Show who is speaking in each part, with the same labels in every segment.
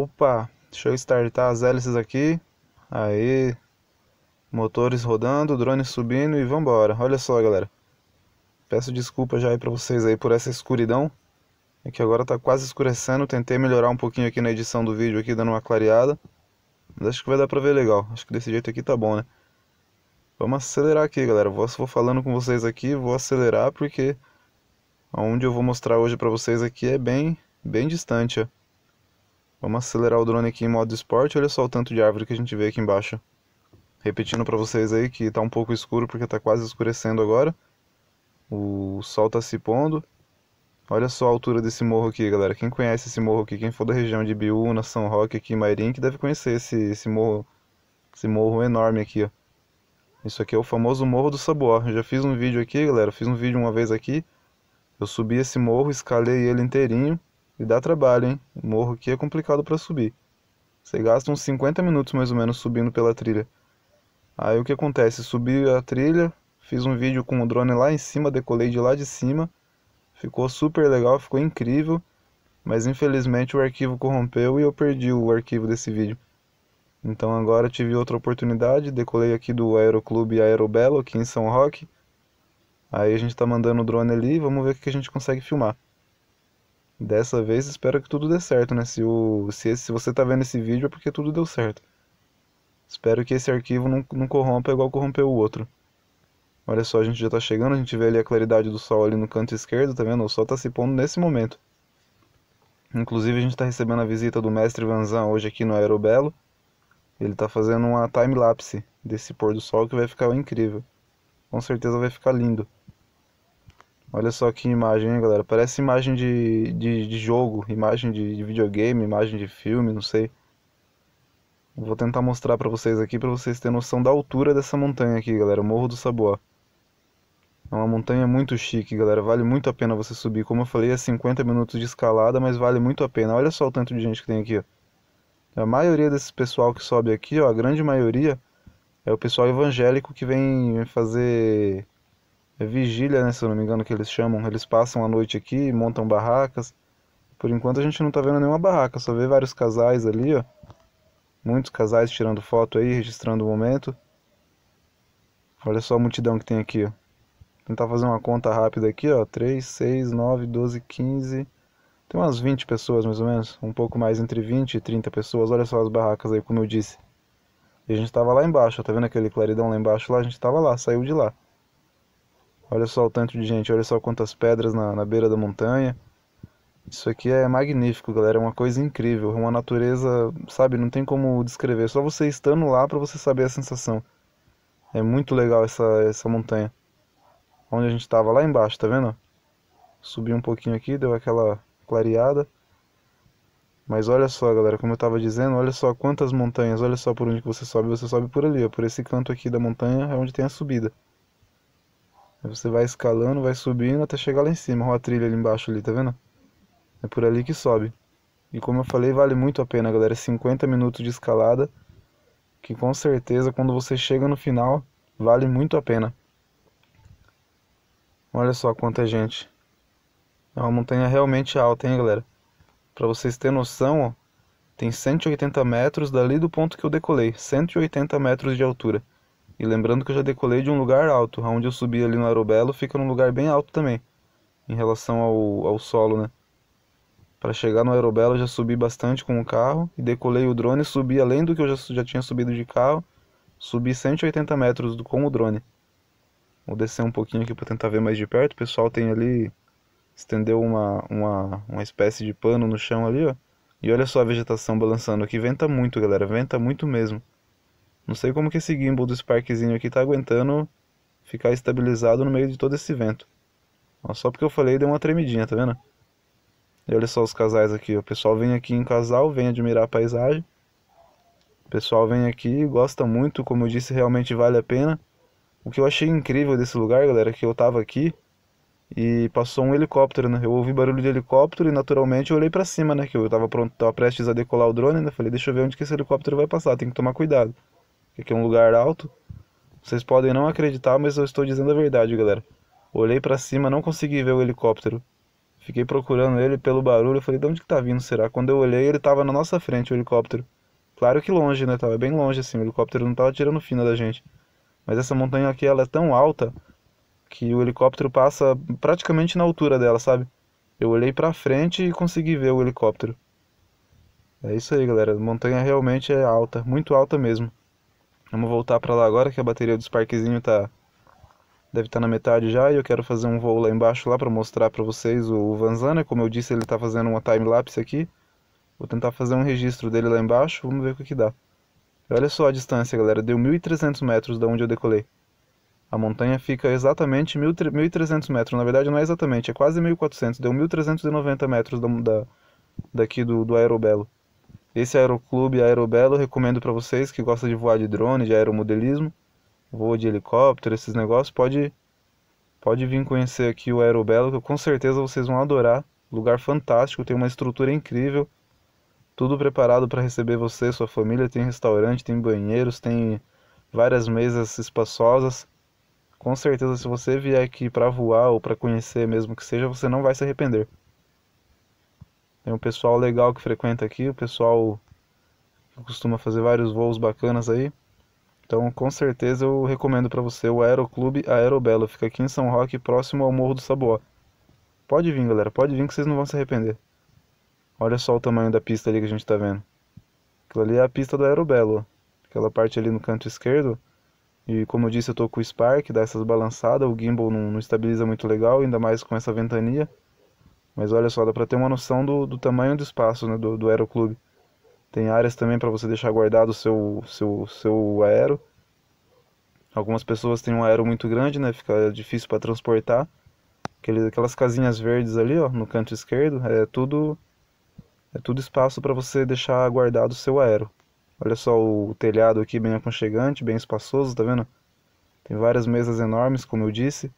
Speaker 1: Opa, deixa eu startar as hélices aqui. Aí, motores rodando, drone subindo e vambora. Olha só, galera. Peço desculpa já aí pra vocês aí por essa escuridão. É que agora tá quase escurecendo. Tentei melhorar um pouquinho aqui na edição do vídeo, aqui dando uma clareada. Mas acho que vai dar pra ver legal. Acho que desse jeito aqui tá bom, né? Vamos acelerar aqui, galera. Vou, vou falando com vocês aqui, vou acelerar porque... Onde eu vou mostrar hoje pra vocês aqui é bem, bem distante, ó. Vamos acelerar o drone aqui em modo esporte. Olha só o tanto de árvore que a gente vê aqui embaixo. Repetindo para vocês aí que está um pouco escuro porque está quase escurecendo agora. O sol está se pondo. Olha só a altura desse morro aqui, galera. Quem conhece esse morro aqui, quem for da região de Biúna, São Roque, aqui em Mairim, que deve conhecer esse, esse morro esse morro enorme aqui, ó. Isso aqui é o famoso Morro do Sabuó. Eu já fiz um vídeo aqui, galera. Fiz um vídeo uma vez aqui. Eu subi esse morro, escalei ele inteirinho. E dá trabalho, hein? O morro aqui é complicado para subir. Você gasta uns 50 minutos mais ou menos subindo pela trilha. Aí o que acontece? Subi a trilha, fiz um vídeo com o drone lá em cima, decolei de lá de cima. Ficou super legal, ficou incrível. Mas infelizmente o arquivo corrompeu e eu perdi o arquivo desse vídeo. Então agora tive outra oportunidade, decolei aqui do Aeroclube Aerobelo, aqui em São Roque. Aí a gente tá mandando o drone ali, vamos ver o que a gente consegue filmar. Dessa vez espero que tudo dê certo, né? Se, o, se, esse, se você tá vendo esse vídeo é porque tudo deu certo. Espero que esse arquivo não, não corrompa igual corrompeu o outro. Olha só, a gente já tá chegando, a gente vê ali a claridade do sol ali no canto esquerdo, tá vendo? O sol tá se pondo nesse momento. Inclusive a gente tá recebendo a visita do mestre Vanzan hoje aqui no Aerobelo. Ele tá fazendo uma time-lapse desse pôr do sol que vai ficar incrível. Com certeza vai ficar lindo. Olha só que imagem, hein, galera. Parece imagem de, de, de jogo, imagem de, de, videogame, imagem de filme, não sei. Vou tentar mostrar para vocês aqui, para vocês terem noção da altura dessa montanha aqui, galera. Morro do Saboá. É uma montanha muito chique, galera. Vale muito a pena você subir. Como eu falei, é 50 minutos de escalada, mas vale muito a pena. Olha só o tanto de gente que tem aqui, ó. A maioria desse pessoal que sobe aqui, ó, a grande maioria, é o pessoal evangélico que vem fazer é vigília, né, se eu não me engano que eles chamam. Eles passam a noite aqui, montam barracas. Por enquanto a gente não tá vendo nenhuma barraca, só vê vários casais ali, ó. Muitos casais tirando foto aí, registrando o momento. Olha só a multidão que tem aqui, ó. Tentar fazer uma conta rápida aqui, ó. 3, 6, 9, 12, 15. Tem umas 20 pessoas mais ou menos. Um pouco mais entre 20 e 30 pessoas. Olha só as barracas aí, como eu disse. E a gente tava lá embaixo, ó. Tá vendo aquele claridão lá embaixo lá? A gente tava lá, saiu de lá. Olha só o tanto de gente, olha só quantas pedras na, na beira da montanha. Isso aqui é magnífico, galera, é uma coisa incrível, é uma natureza, sabe, não tem como descrever, só você estando lá para você saber a sensação. É muito legal essa, essa montanha. Onde a gente estava lá embaixo, tá vendo? Subi um pouquinho aqui, deu aquela clareada. Mas olha só, galera, como eu estava dizendo, olha só quantas montanhas, olha só por onde que você sobe, você sobe por ali, ó, por esse canto aqui da montanha é onde tem a subida. Aí você vai escalando, vai subindo até chegar lá em cima. Olha a trilha ali embaixo ali, tá vendo? É por ali que sobe. E como eu falei, vale muito a pena, galera. 50 é minutos de escalada. Que com certeza, quando você chega no final, vale muito a pena. Olha só quanta gente. É uma montanha realmente alta, hein, galera? Para vocês terem noção, ó, tem 180 metros dali do ponto que eu decolei. 180 metros de altura. E lembrando que eu já decolei de um lugar alto, onde eu subi ali no Aerobelo fica num lugar bem alto também, em relação ao, ao solo, né? Para chegar no Aerobelo eu já subi bastante com o carro e decolei o drone, subi além do que eu já, já tinha subido de carro, subi 180 metros do, com o drone. Vou descer um pouquinho aqui para tentar ver mais de perto, o pessoal tem ali, estendeu uma, uma, uma espécie de pano no chão ali, ó. E olha só a vegetação balançando aqui, venta muito galera, venta muito mesmo. Não sei como que esse gimbal do Sparkzinho aqui tá aguentando ficar estabilizado no meio de todo esse vento. só porque eu falei deu uma tremidinha, tá vendo? E olha só os casais aqui, o pessoal vem aqui em casal, vem admirar a paisagem. O pessoal vem aqui, gosta muito, como eu disse, realmente vale a pena. O que eu achei incrível desse lugar, galera, é que eu tava aqui e passou um helicóptero, né? Eu ouvi barulho de helicóptero e naturalmente eu olhei para cima, né? Que eu tava pronto, tava prestes a decolar o drone, né? Falei, deixa eu ver onde que esse helicóptero vai passar, tem que tomar cuidado que aqui é um lugar alto. Vocês podem não acreditar, mas eu estou dizendo a verdade, galera. Olhei para cima, não consegui ver o helicóptero. Fiquei procurando ele pelo barulho, eu falei, de onde que tá vindo, será? Quando eu olhei, ele tava na nossa frente, o helicóptero. Claro que longe, né? Tava bem longe, assim, o helicóptero não tava tirando fina da gente. Mas essa montanha aqui, ela é tão alta que o helicóptero passa praticamente na altura dela, sabe? Eu olhei pra frente e consegui ver o helicóptero. É isso aí, galera. A montanha realmente é alta, muito alta mesmo. Vamos voltar para lá agora que a bateria do Sparkzinho tá deve estar tá na metade já e eu quero fazer um voo lá embaixo lá para mostrar para vocês o Vanzana, né? como eu disse, ele tá fazendo uma time lapse aqui. Vou tentar fazer um registro dele lá embaixo, vamos ver o que, que dá. olha só a distância, galera, deu 1300 metros da onde eu decolei. A montanha fica exatamente 1.300 metros. Na verdade, não é exatamente, é quase 1.400. Deu 1.390 metros da, da, daqui do, do Aerobelo. Esse aeroclube Aerobelo recomendo para vocês que gostam de voar de drone, de aeromodelismo, voo de helicóptero, esses negócios, pode pode vir conhecer aqui o Aerobelo, que com certeza vocês vão adorar. Lugar fantástico, tem uma estrutura incrível, tudo preparado para receber você, sua família, tem restaurante, tem banheiros, tem várias mesas espaçosas. Com certeza se você vier aqui para voar ou para conhecer mesmo que seja, você não vai se arrepender. Tem um pessoal legal que frequenta aqui, o pessoal que costuma fazer vários voos bacanas aí. Então, com certeza eu recomendo para você o Aeroclube Aerobelo. Fica aqui em São Roque, próximo ao Morro do Saboó. Pode vir, galera, pode vir que vocês não vão se arrepender. Olha só o tamanho da pista ali que a gente está vendo. Aquilo ali é a pista do Aerobelo. Aquela parte ali no canto esquerdo. E como eu disse, eu estou com o Spark, dá essas balançadas, o gimbal não, não estabiliza muito legal, ainda mais com essa ventania. Mas olha só, dá para ter uma noção do, do tamanho do espaço né, do, do aeroclube. Tem áreas também para você deixar guardado o seu, seu, seu aero. Algumas pessoas têm um aero muito grande, né? Fica difícil para transportar. Aqueles, aquelas casinhas verdes ali, ó, no canto esquerdo, é tudo é tudo espaço para você deixar guardado o seu aero. Olha só o telhado aqui bem aconchegante, bem espaçoso, tá vendo? Tem várias mesas enormes, como eu disse.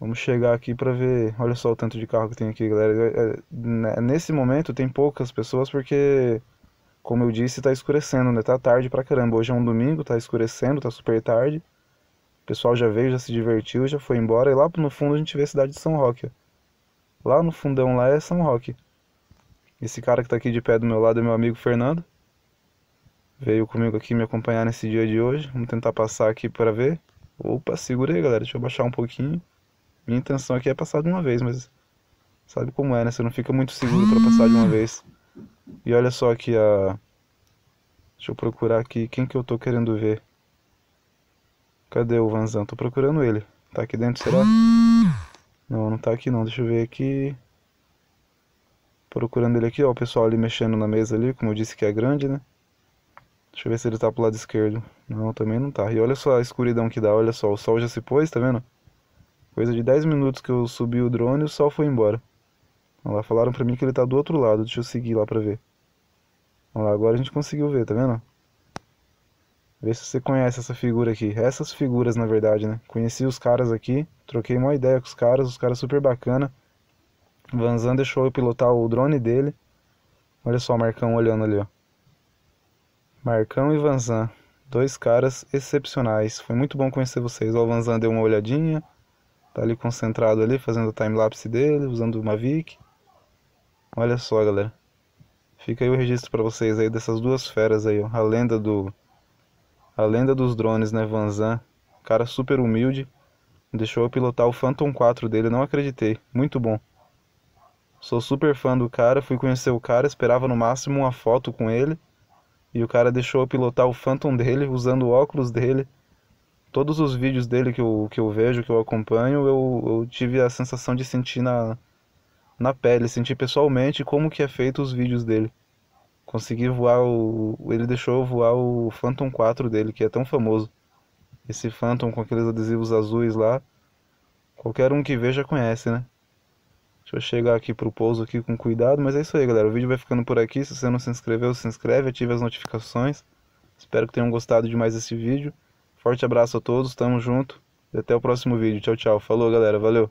Speaker 1: Vamos chegar aqui para ver. Olha só o tanto de carro que tem aqui, galera. É, é, né, nesse momento tem poucas pessoas porque, como eu disse, tá escurecendo, né? Tá tarde pra caramba. Hoje é um domingo, tá escurecendo, tá super tarde. O pessoal já veio, já se divertiu, já foi embora. E lá no fundo a gente vê a cidade de São Roque. Lá no fundão lá é São Roque. Esse cara que tá aqui de pé do meu lado é meu amigo Fernando. Veio comigo aqui me acompanhar nesse dia de hoje. Vamos tentar passar aqui para ver. Opa, segura aí, galera. Deixa eu baixar um pouquinho. Minha intenção aqui é passar de uma vez, mas sabe como é, né? Você não fica muito seguro para passar de uma vez. E olha só aqui a. Deixa eu procurar aqui quem que eu tô querendo ver. Cadê o Vanzan? Tô procurando ele. Tá aqui dentro, será? Não, não tá aqui não. Deixa eu ver aqui. Procurando ele aqui, ó. O pessoal ali mexendo na mesa ali, como eu disse que é grande, né? Deixa eu ver se ele tá pro lado esquerdo. Não, também não tá. E olha só a escuridão que dá, olha só. O sol já se pôs, tá vendo? Coisa de 10 minutos que eu subi o drone, o sol foi embora. Lá falaram pra mim que ele tá do outro lado, deixa eu seguir lá pra ver. Lá, agora a gente conseguiu ver, tá vendo? Vê se você conhece essa figura aqui. Essas figuras, na verdade, né? Conheci os caras aqui, troquei uma ideia com os caras, os caras super bacana. Vanzan deixou eu pilotar o drone dele. Olha só o Marcão olhando ali, ó. Marcão e Vanzan, dois caras excepcionais. Foi muito bom conhecer vocês. o Vanzan deu uma olhadinha, Tá ali concentrado ali, fazendo o timelapse dele, usando o Mavic. Olha só, galera. Fica aí o registro para vocês aí dessas duas feras aí, ó. A lenda do a lenda dos drones, né, Vanzan? Cara super humilde. Deixou eu pilotar o Phantom 4 dele, não acreditei. Muito bom. Sou super fã do cara, fui conhecer o cara, esperava no máximo uma foto com ele. E o cara deixou eu pilotar o Phantom dele usando o óculos dele todos os vídeos dele que eu, que eu vejo, que eu acompanho, eu, eu tive a sensação de sentir na, na pele, sentir pessoalmente como que é feito os vídeos dele. Consegui voar o. Ele deixou voar o Phantom 4 dele, que é tão famoso. Esse Phantom com aqueles adesivos azuis lá. Qualquer um que veja conhece, né? Deixa eu chegar aqui pro pouso aqui com cuidado, mas é isso aí, galera. O vídeo vai ficando por aqui. Se você não se inscreveu, se inscreve, ative as notificações. Espero que tenham gostado de mais esse vídeo. Forte abraço a todos, tamo junto e até o próximo vídeo. Tchau, tchau. Falou, galera. Valeu.